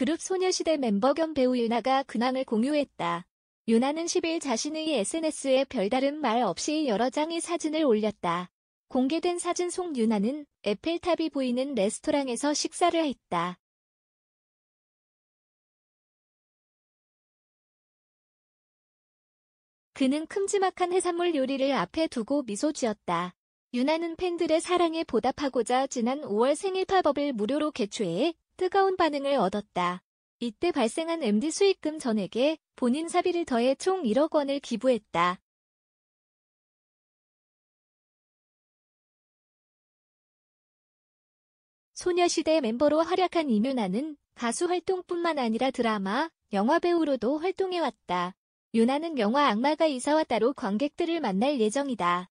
그룹 소녀시대 멤버 겸 배우 유나가 근황을 공유했다. 유나는 10일 자신의 SNS에 별다른 말 없이 여러 장의 사진을 올렸다. 공개된 사진 속 유나는 에펠탑이 보이는 레스토랑에서 식사를 했다. 그는 큼지막한 해산물 요리를 앞에 두고 미소 지었다. 유나는 팬들의 사랑에 보답하고자 지난 5월 생일 팝업을 무료로 개최해 뜨거운 반응을 얻었다. 이때 발생한 MD 수익금 전액에 본인 사비를 더해 총 1억 원을 기부했다. 소녀시대 멤버로 활약한 이뮤나는 가수 활동뿐만 아니라 드라마, 영화 배우로도 활동해왔다. 유나는 영화 악마가 이사와 따로 관객들을 만날 예정이다.